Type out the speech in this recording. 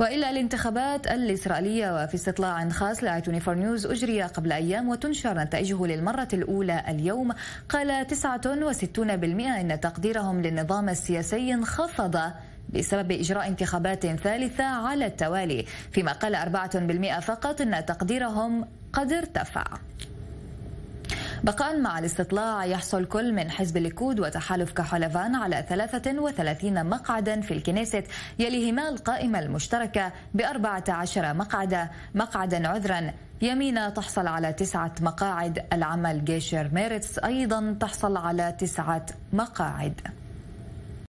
وإلى الانتخابات الإسرائيلية وفي استطلاع خاص لآيتوني فور نيوز أجري قبل أيام وتنشر نتائجه للمرة الأولى اليوم قال 69% إن تقديرهم للنظام السياسي انخفض بسبب إجراء انتخابات ثالثة على التوالي فيما قال 4% فقط أن تقديرهم قد ارتفع بقاء مع الاستطلاع يحصل كل من حزب الليكود وتحالف كحولفان على 33 مقعدا في الكنيسة يليهما القائمة المشتركة ب 14 مقعدا مقعدا عذرا يمينة تحصل على تسعة مقاعد العمل جيشر ميرتس أيضا تحصل على تسعة مقاعد